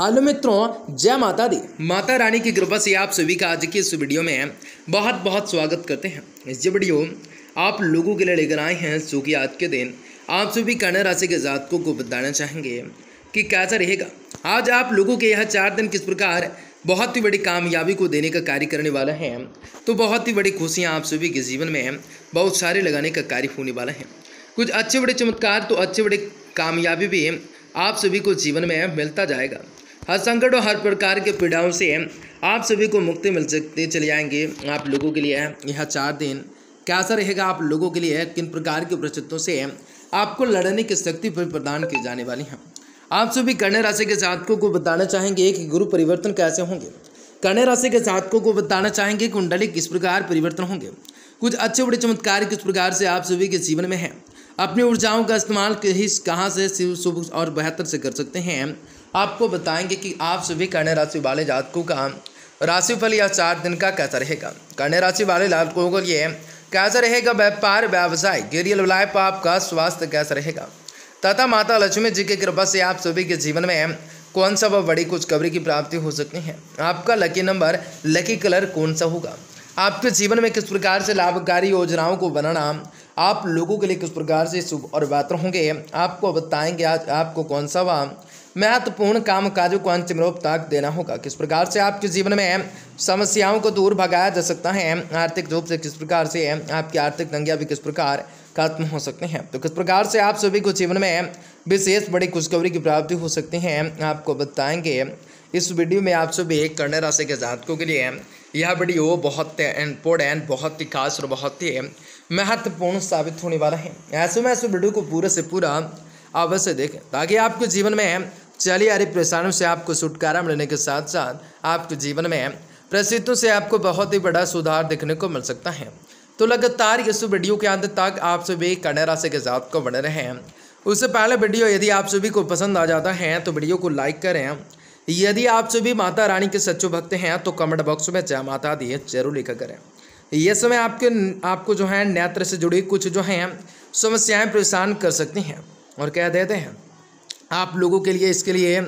hello मित्रों जय माता दी माता रानी की कृपा से आप सभी का आज की इस वीडियो में बहुत बहुत स्वागत करते हैं इस वीडियो आप लोगों के लिए लेकर आए हैं जो कि आज के दिन आप सभी कन्या राशि के जातकों को बताना चाहेंगे कि कैसा रहेगा आज आप लोगों के यह चार दिन किस प्रकार बहुत ही बड़ी कामयाबी को देने का कार्य करने वाला है तो बहुत ही बड़ी खुशियाँ आप सभी के जीवन में बहुत सारे लगाने का कार्य होने वाला है कुछ अच्छे बड़े चमत्कार तो अच्छे बड़े कामयाबी भी आप सभी को जीवन में मिलता जाएगा हर संकट और हर प्रकार के पीड़ाओं से आप सभी को मुक्ति मिल सकती चले जाएंगे आप लोगों के लिए यह चार दिन कैसा रहेगा आप लोगों के लिए किन प्रकार की परिस्थितियों से आपको लड़ने की शक्ति प्रदान की जाने वाली है आप सभी कन्या राशि के जातकों को बताना चाहेंगे कि गुरु परिवर्तन कैसे होंगे कन्या राशि के जातकों को बताना चाहेंगे कुंडली किस प्रकार परिवर्तन होंगे कुछ अच्छे बड़े चमत्कार किस प्रकार से आप सभी के जीवन में हैं अपनी ऊर्जाओं का इस्तेमाल किस कहाँ से शुभ और बेहतर से कर सकते हैं आपको बताएंगे कि आप सभी कन्या राशि वाले जातकों का राशिफल या चार दिन का कैसा रहेगा कन्या राशि वाले जातकों के लिए कैसा रहेगा व्यापार व्यवसाय गिरियल लाइफ आपका स्वास्थ्य कैसा रहेगा तथा माता लक्ष्मी जी की कृपा से आप सभी के जीवन में कौन सा वह बड़ी कुछ खुशखबरी की प्राप्ति हो सकती है आपका लकी नंबर लकी कलर कौन सा होगा आपके जीवन में किस प्रकार से लाभकारी योजनाओं को बनाना आप लोगों के लिए किस प्रकार से शुभ और बेहतर होंगे आपको बताएंगे आज आपको कौन सा वह महत्वपूर्ण काम कार्यों को अंतिम रूप तक देना होगा किस प्रकार से आपके जीवन में समस्याओं को दूर भगाया जा सकता है आर्थिक रूप से किस प्रकार से आपकी आर्थिक तंगियाँ भी किस प्रकार खत्म हो सकते हैं तो किस प्रकार से आप सभी को जीवन में विशेष बड़ी खुशखबरी की प्राप्ति हो सकती है आपको बताएंगे इस वीडियो में आप सभी एक कन्या राशि के जातकों के लिए यह वीडियो बहुत इम्पोर्टेंट बहुत ही खास और बहुत ही महत्वपूर्ण साबित होने वाला है ऐसे में ऐसे वीडियो को पूरे से पूरा अवश्य देखें ताकि आपके जीवन में चलिए अरे परेशानियों से आपको छुटकारा मिलने के साथ साथ आपके जीवन में परिस्थितियों से आपको बहुत ही बड़ा सुधार देखने को मिल सकता है तो लगातार इस वीडियो के अंत तक आप सभी कन्या राशि के साथ को बने रहें उससे पहले वीडियो यदि आप सभी को पसंद आ जाता है तो वीडियो को लाइक करें यदि आप सभी माता रानी के सच्चो भक्त हैं तो कमेंट बॉक्स में जय माता दिए जरूर लिखा करें यह समय आपके आपको जो है नेत्र से जुड़ी कुछ जो हैं समस्याएं परेशान कर सकती हैं और कह देते हैं आप लोगों के लिए इसके लिए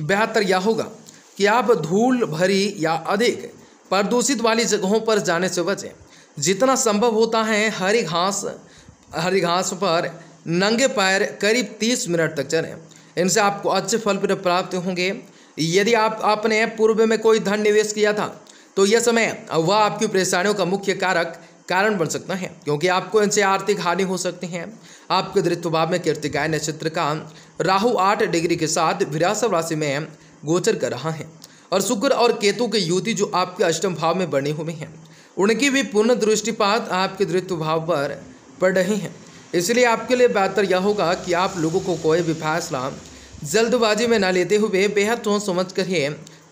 बेहतर यह होगा कि आप धूल भरी या अधिक प्रदूषित वाली जगहों पर जाने से बचें जितना संभव होता है हरी घास हरी घास पर नंगे पैर करीब तीस मिनट तक चलें इनसे आपको अच्छे फल प्राप्त होंगे यदि आप आपने पूर्व में कोई धन निवेश किया था तो यह समय वह आपकी परेशानियों का मुख्य कारक कारण बन सकता है क्योंकि आपको इनसे आर्थिक हानि हो सकती है आपके दृत्व भाव में कीर्तिकाय नक्षत्र का राहु आठ डिग्री के साथ विरासत राशि में गोचर कर रहा है और शुक्र और केतु के युति जो आपके अष्टम भाव में बने हुए हैं उनकी भी पूर्ण दृष्टिपात आपके दृत्व भाव पर पड़ रहे हैं इसलिए आपके लिए बेहतर यह होगा कि आप लोगों को कोई भी फैसला जल्दबाजी में न लेते हुए बेहद सोच समझ कर ही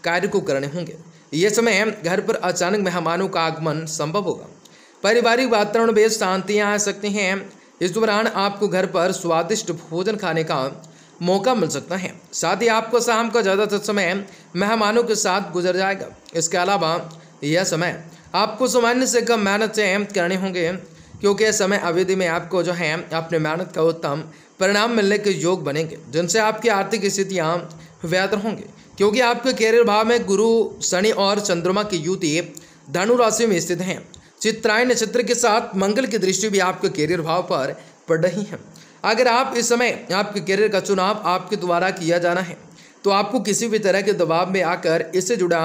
कार्य को करने होंगे ये समय घर पर अचानक मेहमानों का आगमन संभव होगा पारिवारिक वातावरण में शांतियाँ आ सकती हैं इस दौरान आपको घर पर स्वादिष्ट भोजन खाने का मौका मिल सकता है साथ ही आपको शाम का ज़्यादातर समय मेहमानों के साथ गुजर जाएगा इसके अलावा यह समय आपको सामान्य से कम मेहनत से करने होंगे क्योंकि इस समय अवधि में आपको जो है अपने मेहनत का उत्तम परिणाम मिलने के योग बनेंगे जिनसे आपकी आर्थिक स्थितियाँ बेहतर होंगी क्योंकि आपके कैरियर भाव में गुरु शनि और चंद्रमा की युति धनु राशि में स्थित हैं चित्रायण नक्षत्र के साथ मंगल की दृष्टि भी आपके करियर भाव पर पड़ रही है अगर आप इस समय आपके करियर का चुनाव आपके द्वारा किया जाना है तो आपको किसी भी तरह के दबाव में आकर इससे जुड़ा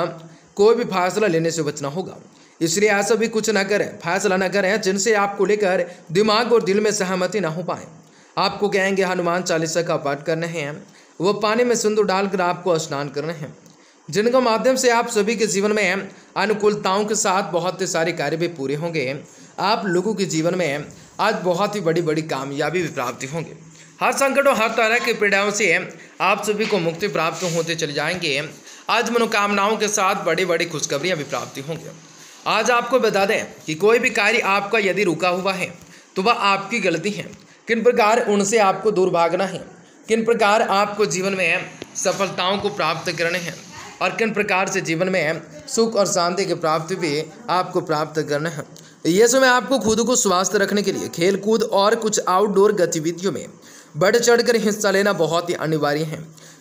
कोई भी फैसला लेने से बचना होगा इसलिए ऐसा भी कुछ ना करें फैसला ना करें जिनसे आपको लेकर दिमाग और दिल में सहमति ना हो पाए आपको कहेंगे हनुमान चालीसा का पाठ करने हैं वो पानी में सिंदूर डालकर आपको स्नान करने हैं जिनका माध्यम से आप सभी के जीवन में अनुकूलताओं के साथ बहुत से सारे कार्य भी पूरे होंगे आप लोगों के जीवन में आज बहुत ही बड़ी बड़ी कामयाबी भी प्राप्ति होंगे हर संकट और हर तरह की पीड़ाओं से आप सभी को मुक्ति प्राप्त होते चले जाएंगे आज मनोकामनाओं के साथ बड़ी बड़ी खुशखबरियाँ भी प्राप्ति होंगी आज आपको बता दें कि कोई भी कार्य आपका यदि रुका हुआ है तो वह आपकी गलती है किन प्रकार उनसे आपको दूर भागना है किन प्रकार आपको जीवन में सफलताओं को प्राप्त करने हैं और किन प्रकार से जीवन में सुख और शांति की प्राप्ति भी आपको प्राप्त करना है ये समय आपको खुद को स्वस्थ रखने के लिए खेल कूद और कुछ आउटडोर गतिविधियों में बढ़ चढ़ हिस्सा लेना बहुत ही अनिवार्य है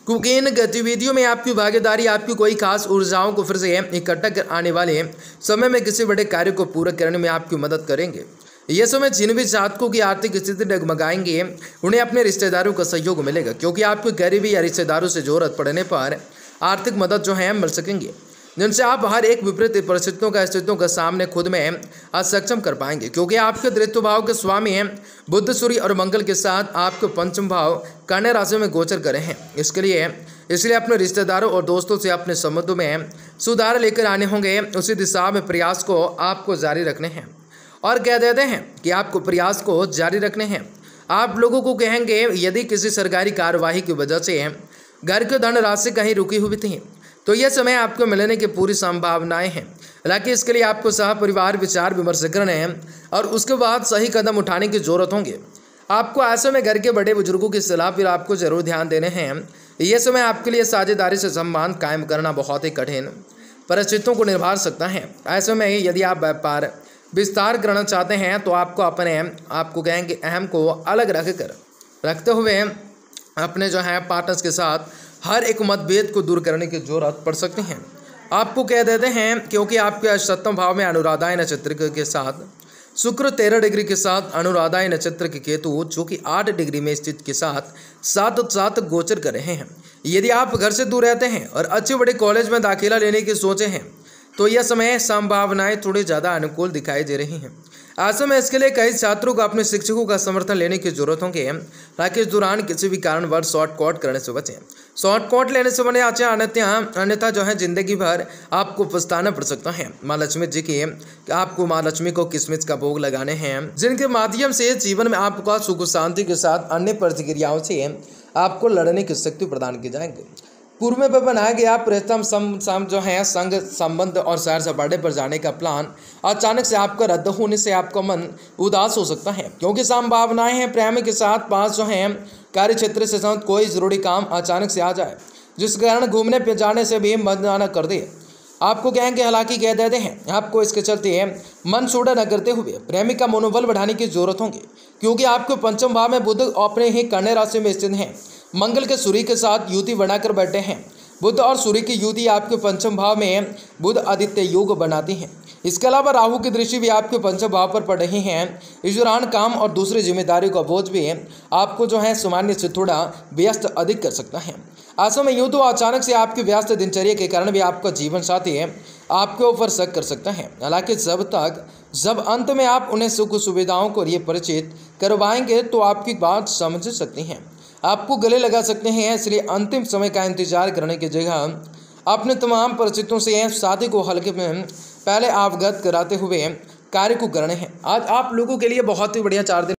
क्योंकि इन गतिविधियों में आपकी भागीदारी आपकी कोई खास ऊर्जाओं को फिर से इकट्ठा कर आने वाले समय में किसी बड़े कार्य को पूरा करने में आपकी मदद करेंगे ये समय जिन भी जातकों की आर्थिक स्थिति डगमगाएंगे उन्हें अपने रिश्तेदारों का सहयोग मिलेगा क्योंकि आपको गरीबी या रिश्तेदारों से जरूरत पड़ने पर आर्थिक मदद जो है मिल सकेंगी जिनसे आप हर एक विपरीत परिस्थितियों का स्थितियों का सामने खुद में असक्षम कर पाएंगे क्योंकि आपके दृत्व भाव के स्वामी हैं बुद्ध सूर्य और मंगल के साथ आपके पंचम भाव कन्या राशि में गोचर करे हैं इसके लिए इसलिए अपने रिश्तेदारों और दोस्तों से अपने संबंधों में सुधार लेकर आने होंगे उसी दिशा में प्रयास को आपको जारी रखने हैं और कह देते हैं कि आपको प्रयास को जारी रखने हैं आप लोगों को कहेंगे यदि किसी सरकारी कार्यवाही की वजह से गर्ग धन राशि कहीं रुकी हुई थी तो यह समय आपको मिलने की पूरी संभावनाएं हैं हालांकि इसके लिए आपको सह परिवार विचार विमर्श करने हैं और उसके बाद सही कदम उठाने की जरूरत होंगे आपको ऐसे में घर के बड़े बुजुर्गों की सलाह पर आपको जरूर ध्यान देने हैं यह समय आपके लिए साझेदारी से सम्मान कायम करना बहुत ही कठिन परिस्थितियों को निर्भर सकता है ऐसे में यदि आप व्यापार विस्तार करना चाहते हैं तो आपको अपने आपको कहेंगे अहम को अलग रख कर रखते हुए अपने जो हैं पार्टनर्स के साथ हर एक मतभेद को दूर करने की जरूरत पड़ सकती है आपको कह देते हैं क्योंकि आपके सप्तम भाव में अनुराधाएं नक्षत्र के साथ शुक्र तेरह डिग्री के साथ अनुराधाएं नक्षत्र के केतु जो कि आठ डिग्री में स्थित के साथ सात सात गोचर कर रहे हैं यदि आप घर से दूर रहते हैं और अच्छे बड़े कॉलेज में दाखिला लेने की सोचे हैं तो यह समय संभावनाएं थोड़ी ज़्यादा अनुकूल दिखाई दे रही हैं आसम में इसके लिए कई छात्रों को अपने शिक्षकों का समर्थन लेने की जरूरत होंगे ताकि इस दौरान किसी भी कारणवश शॉर्टकट करने से बचें शॉर्टकट लेने से बने आचे अन्यथा अन्यथा जो है जिंदगी भर आपको पछताना पड़ सकता है माँ लक्ष्मी जी की आपको माँ लक्ष्मी को किसमिस का भोग लगाने हैं जिनके माध्यम से जीवन में आपका सुख शांति के साथ अन्य प्रतिक्रियाओं से आपको लड़ने की शक्ति प्रदान की जाएंगी पूर्व में बनाया गया प्रथम सम, सम जो है संघ संबंध और सैर सपाटे पर जाने का प्लान अचानक से आपका रद्द होने से आपका मन उदास हो सकता है क्योंकि संभावनाएं हैं प्रेम के साथ पास जो है कार्य क्षेत्र से संबंध कोई जरूरी काम अचानक से आ जाए जिस कारण घूमने पर जाने से भी मन आना कर दे आपको कहेंगे हालांकि कह देते हैं आपको इसके चलते मन छोड़ा न करते हुए प्रेमी का मनोबल बढ़ाने की जरूरत होगी क्योंकि आपको पंचम भाव में बुद्ध अपने ही कन्या राशि में स्थित हैं मंगल के सूर्य के साथ युति बनाकर बैठे हैं बुध और सूर्य की युति आपके पंचम भाव में बुध आदित्य योग बनाती हैं इसके अलावा राहु की दृष्टि भी आपके पंचम भाव पर पड़ रही है इस दौरान काम और दूसरी जिम्मेदारियों का बोझ भी आपको जो है सामान्य से थोड़ा व्यस्त अधिक कर सकता है असल में यूँ तो अचानक से आपके व्यस्त दिनचर्या के कारण भी आपका जीवन साथी आपके ऊपर शक कर सकता है हालांकि जब तक जब अंत में आप उन्हें सुख सुविधाओं को लिए परिचित करवाएंगे तो आपकी बात समझ सकती हैं आपको गले लगा सकते हैं इसलिए अंतिम समय का इंतजार करने की जगह अपने तमाम परिचितों से शादी को हल्के में पहले अवगत कराते हुए कार्य को करने हैं आज आप लोगों के लिए बहुत ही बढ़िया चार दिन